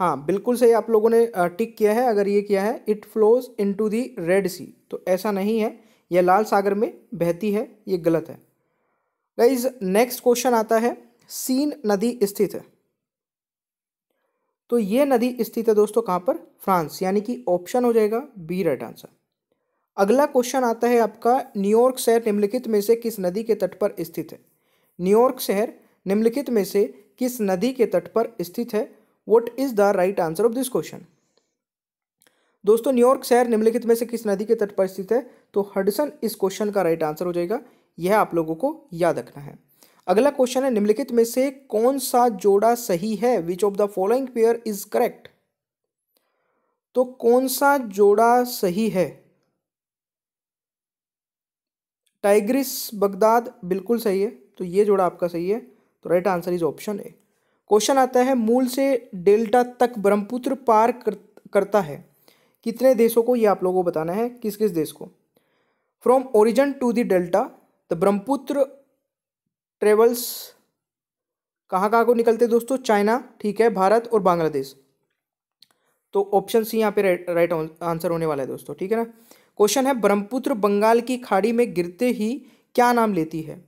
S1: हाँ बिल्कुल सही आप लोगों ने टिक किया है अगर ये किया है it flows into the red sea तो ऐसा नहीं है यह लाल सागर में बहती है ये गलत है गाइज नेक्स्ट क्वेश्चन आता है सीन नदी स्थित है तो ये नदी स्थित है दोस्तों कहां पर फ्रांस यानी कि ऑप्शन हो जाएगा बी राइट आंसर अगला क्वेश्चन आता है आपका न्यूयॉर्क शहर निम्नलिखित में से किस नदी के तट पर स्थित है न्यूयॉर्क शहर निम्नलिखित में से किस नदी के तट पर स्थित है what is the right answer of this question दोस्तों न्यूयॉर्क शहर निम्नलिखित में से किस नदी के तट पर स्थित है तो हडसन इस क्वेश्चन का राइट आंसर हो जाएगा यह आप लोगों को याद रखना है अगला क्वेश्चन है निम्नलिखित में से कौन सा जोड़ा सही है which of the following pair is correct तो कौन सा जोड़ा सही है टाइग्रिस बगदाद बिल्कुल सही है तो ये जोड़ा आपका सही है तो right answer is option A question आता है मूल से डेल्टा तक ब्रह्मपुत्र पार कर, करता है कितने देशों को ये आप लोगों को बताना है किस किस देश को from origin to the delta तो ब्रह्मपुत्र ट्रेवल्स कहाँ कहाँ को निकलते हैं दोस्तों चाइना ठीक है भारत और बांग्लादेश तो ऑप्शन सी यहाँ पे राइट आंसर होने वाला है दोस्तों ठीक है ना क्वेश्चन है ब्रह्मपुत्र बंगाल की खाड़ी में गिरते ही क्या नाम लेती है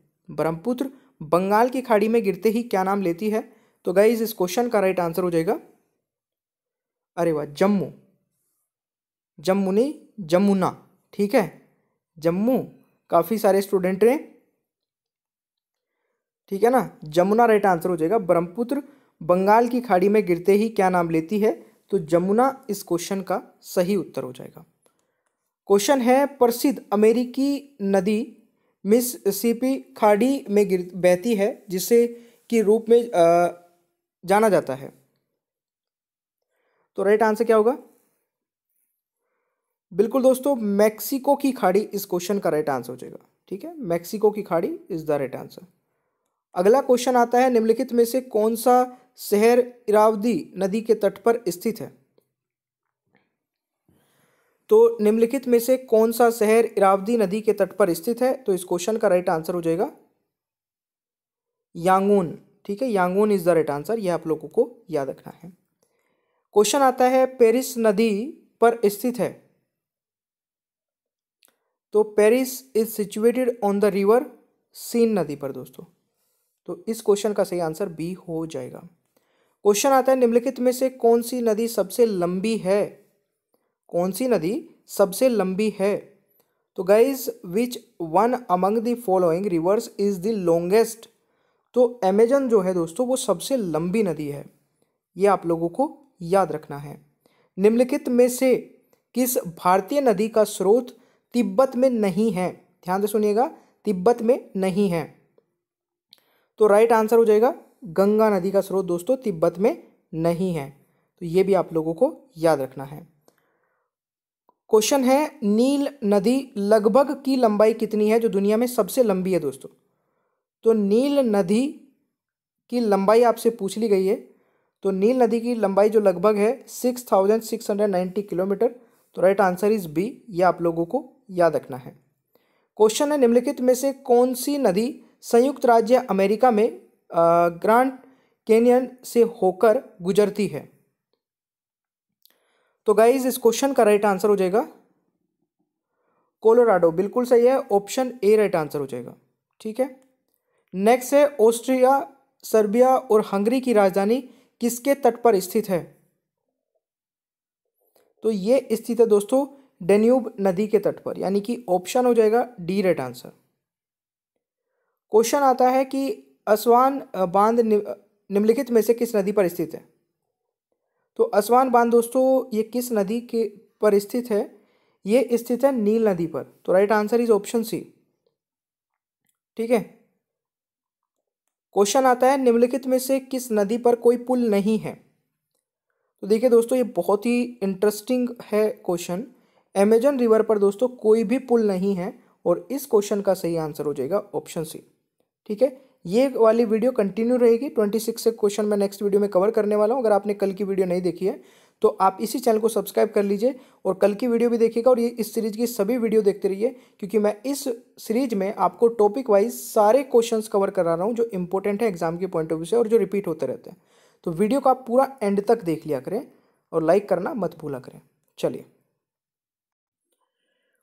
S1: ब्रह्मपुत्र बंगाल की खाड़ी में गिरते ही क्या नाम लेती है तो गाइज इस क्वेश्चन का राइट आंसर हो जाएगा अरे वाह जम्मू जम्मू नहीं जमुना ठीक है जम्मू काफ़ी सारे स्टूडेंट रहे ठीक है ना जमुना राइट आंसर हो जाएगा ब्रह्मपुत्र बंगाल की खाड़ी में गिरते ही क्या नाम लेती है तो जमुना इस क्वेश्चन का सही उत्तर हो जाएगा क्वेश्चन है प्रसिद्ध अमेरिकी नदी मिस सीपी खाड़ी में गिर बहती है जिसे के रूप में आ, जाना जाता है तो राइट आंसर क्या होगा बिल्कुल दोस्तों मैक्सिको की खाड़ी इस क्वेश्चन का राइट आंसर हो जाएगा ठीक है मैक्सिको की खाड़ी इज द राइट आंसर अगला क्वेश्चन आता है निम्नलिखित में से कौन सा शहर इरावदी नदी के तट पर स्थित है तो निम्नलिखित में से कौन सा शहर इरावदी नदी के तट पर स्थित है तो इस क्वेश्चन का राइट आंसर हो जाएगा यांगून ठीक है Yangon is the right answer यह आप लोगों को याद रखना है क्वेश्चन आता है पेरिस नदी पर स्थित है तो Paris is situated on the river Seine नदी पर दोस्तों तो इस क्वेश्चन का सही आंसर बी हो जाएगा क्वेश्चन आता है निम्नलिखित में से कौन सी नदी सबसे लंबी है कौन सी नदी सबसे लंबी है तो guys which one among the following rivers is the longest तो अमेजन जो है दोस्तों वो सबसे लंबी नदी है ये आप लोगों को याद रखना है निम्नलिखित में से किस भारतीय नदी का स्रोत तिब्बत में नहीं है ध्यान से सुनिएगा तिब्बत में नहीं है तो राइट आंसर हो जाएगा गंगा नदी का स्रोत दोस्तों तिब्बत में नहीं है तो ये भी आप लोगों को याद रखना है क्वेश्चन है नील नदी लगभग की लंबाई कितनी है जो दुनिया में सबसे लंबी है दोस्तों तो नील नदी की लंबाई आपसे पूछ ली गई है तो नील नदी की लंबाई जो लगभग है six thousand six hundred ninety kilometre तो राइट आंसर इज़ बी ये आप लोगों को याद रखना है क्वेश्चन है निम्नलिखित में से कौन सी नदी संयुक्त राज्य अमेरिका में ग्रांड कैनियन से होकर गुजरती है तो गाइज इस क्वेश्चन का राइट आंसर हो जाएगा कोलोराडो बिल्कुल सही है ऑप्शन ए राइट आंसर हो जाएगा ठीक है नेक्स्ट है ऑस्ट्रिया सर्बिया और हंगरी की राजधानी किसके तट पर स्थित है तो ये स्थित है दोस्तों डेन्यूब नदी के तट पर यानी कि ऑप्शन हो जाएगा डी रेट आंसर क्वेश्चन आता है कि असवान बांध निम्नलिखित में से किस नदी पर स्थित है तो असवान बांध दोस्तों ये किस नदी के पर स्थित है ये स्थित है नील नदी पर तो right answer is option C ठीक है क्वेश्चन आता है निम्नलिखित में से किस नदी पर कोई पुल नहीं है तो देखिए दोस्तों ये बहुत ही इंटरेस्टिंग है क्वेश्चन अमेजन रिवर पर दोस्तों कोई भी पुल नहीं है और इस क्वेश्चन का सही आंसर हो जाएगा ऑप्शन सी ठीक है ये वाली वीडियो कंटिन्यू रहेगी ट्वेंटी सिक्स से क्वेश्चन मैं नेक्स्ट वीडियो में कवर करने वाला हूँ अगर आपने कल की वीडियो नहीं देखी है तो आप इसी चैनल को सब्सक्राइब कर लीजिए और कल की वीडियो भी देखिएगा और ये इस सीरीज की सभी वीडियो देखते रहिए क्योंकि मैं इस सीरीज में आपको टॉपिक वाइज सारे क्वेश्चंस कवर करा रहा हूँ जो इंपॉर्टेंट है एग्जाम के पॉइंट ऑफ व्यू से और जो रिपीट होते रहते हैं तो वीडियो को आप पूरा एंड तक देख लिया करें और लाइक करना मत भूला करें चलिए